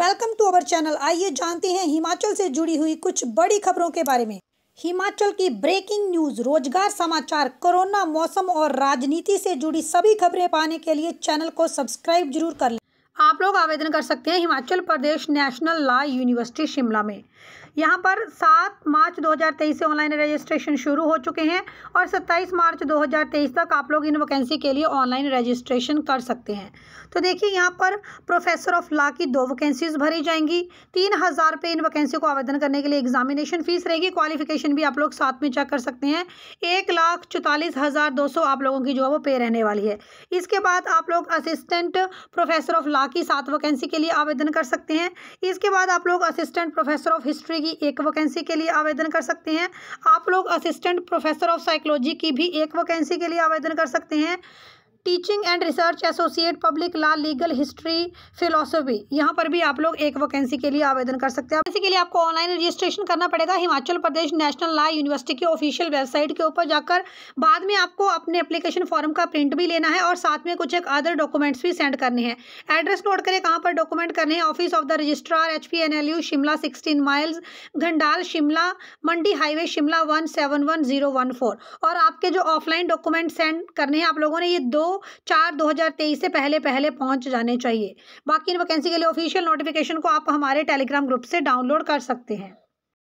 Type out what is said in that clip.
welcome to our channel आइए जानते हैं हिमाचल से जुड़ी हुई कुछ बड़ी खबरों के बारे में हिमाचल की ब्रेकिंग न्यूज रोजगार समाचार कोरोना मौसम और राजनीति से जुड़ी सभी खबरें पाने के लिए चैनल को सब्सक्राइब जरूर कर लें आप लोग आवेदन कर सकते हैं Himachal Pradesh national law university Shimla में यहाँ पर सात मार्च 2023 से ऑनलाइन रजिस्ट्रेशन शुरू हो चुके हैं और 27 मार्च 2023 तक आप लोग इन वैकेंसी के लिए ऑनलाइन रजिस्ट्रेशन कर सकते हैं तो देखिए यहाँ पर प्रोफेसर ऑफ लॉ की दो वैकेंसीज भरी जाएंगी तीन हज़ार रुपये इन वैकेंसी को आवेदन करने के लिए एग्जामिनेशन फीस रहेगी क्वालिफिकेशन भी आप लोग साथ में चेक कर सकते हैं एक लाख हज़ार दो सौ आप लोगों की जो है वो पे रहने वाली है इसके बाद आप लोग असिस्टेंट प्रोफेसर ऑफ लॉ बाकी सात वैकेंसी के लिए आवेदन कर सकते हैं इसके बाद आप लोग असिस्टेंट प्रोफेसर ऑफ हिस्ट्री की एक वैकेंसी के लिए आवेदन कर सकते हैं आप लोग असिस्टेंट प्रोफेसर ऑफ साइकोलॉजी की भी एक वैकेंसी के लिए आवेदन कर सकते हैं teaching and research associate public law legal history philosophy यहाँ पर भी आप लोग एक वैकेंसी के लिए आवेदन कर सकते हैं इसी के लिए आपको ऑनलाइन रजिस्ट्रेशन करना पड़ेगा Himachal Pradesh national law university की ऑफिशियल वेबसाइट के ऊपर जाकर बाद में आपको अपने अप्लीकेशन फॉर्म का प्रिंट भी लेना है और साथ में कुछ एक अदर डॉक्यूमेंट्स भी सेंड करने हैं एड्रेस नोट करें कहाँ पर डॉक्यूमेंट करने हैं office of the registrar H P N L U Shimla sixteen miles Ghandal Shimla Mandi highway Shimla one seven one zero one four और आपके जो ऑफलाइन डॉक्यूमेंट सेंड करने हैं आप लोगों ने ये दो चार दो हज़ार तेईस से पहले पहले पहुंच जाने चाहिए बाकी इन वैकेंसी के लिए ऑफिशियल नोटिफिकेशन को आप हमारे टेलीग्राम ग्रुप से डाउनलोड कर सकते हैं